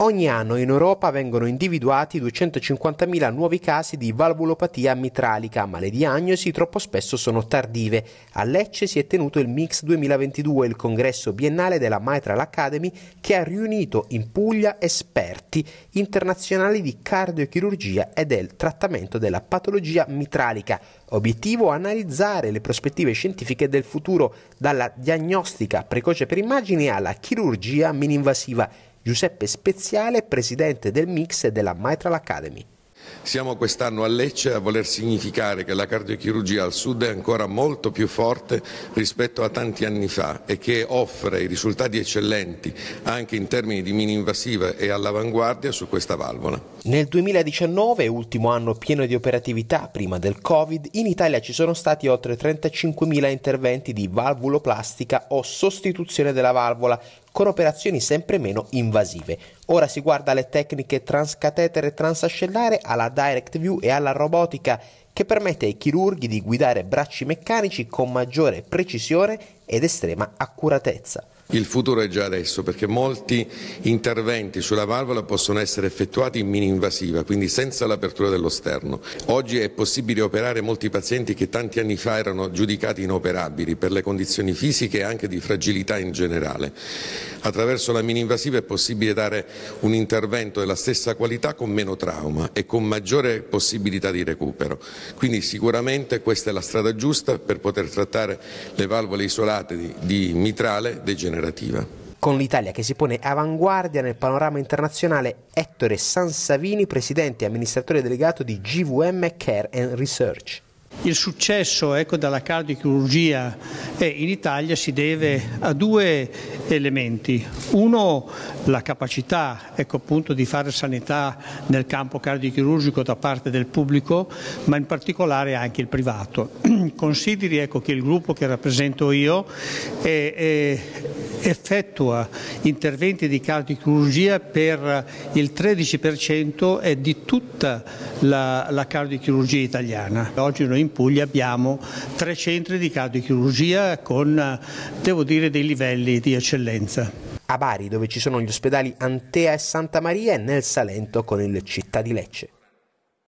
Ogni anno in Europa vengono individuati 250.000 nuovi casi di valvulopatia mitralica, ma le diagnosi troppo spesso sono tardive. A Lecce si è tenuto il Mix 2022, il congresso biennale della Mitral Academy, che ha riunito in Puglia esperti internazionali di cardiochirurgia e del trattamento della patologia mitralica. Obiettivo analizzare le prospettive scientifiche del futuro, dalla diagnostica precoce per immagini alla chirurgia mininvasiva Giuseppe Speziale, presidente del Mix e della Mitral Academy. Siamo quest'anno a Lecce a voler significare che la cardiochirurgia al sud è ancora molto più forte rispetto a tanti anni fa e che offre risultati eccellenti anche in termini di mini-invasiva e all'avanguardia su questa valvola. Nel 2019, ultimo anno pieno di operatività prima del Covid, in Italia ci sono stati oltre 35.000 interventi di valvuloplastica o sostituzione della valvola con operazioni sempre meno invasive. Ora si guarda alle tecniche transcatetere e transascellare, alla direct view e alla robotica che permette ai chirurghi di guidare bracci meccanici con maggiore precisione ed estrema accuratezza. Il futuro è già adesso perché molti interventi sulla valvola possono essere effettuati in mini invasiva, quindi senza l'apertura dello sterno. Oggi è possibile operare molti pazienti che tanti anni fa erano giudicati inoperabili per le condizioni fisiche e anche di fragilità in generale. Attraverso la mini invasiva è possibile dare un intervento della stessa qualità con meno trauma e con maggiore possibilità di recupero. Quindi sicuramente questa è la strada giusta per poter trattare le valvole isolate di, mitrale degenerate narrativa. Con l'Italia che si pone avanguardia nel panorama internazionale, Ettore Sansavini, presidente e amministratore delegato di GVM Care and Research. Il successo ecco, dalla cardiochirurgia eh, in Italia si deve a due elementi. Uno, la capacità ecco, appunto, di fare sanità nel campo cardiochirurgico da parte del pubblico, ma in particolare anche il privato. Consideri ecco, che il gruppo che rappresento io è, eh, è, eh, effettua interventi di cardiochirurgia per il 13% di tutta la, la cardiochirurgia italiana. Oggi noi Puglia abbiamo tre centri di cardiochirurgia con, eh, devo dire, dei livelli di eccellenza a Bari dove ci sono gli ospedali Antea e Santa Maria e nel Salento con il Città di Lecce.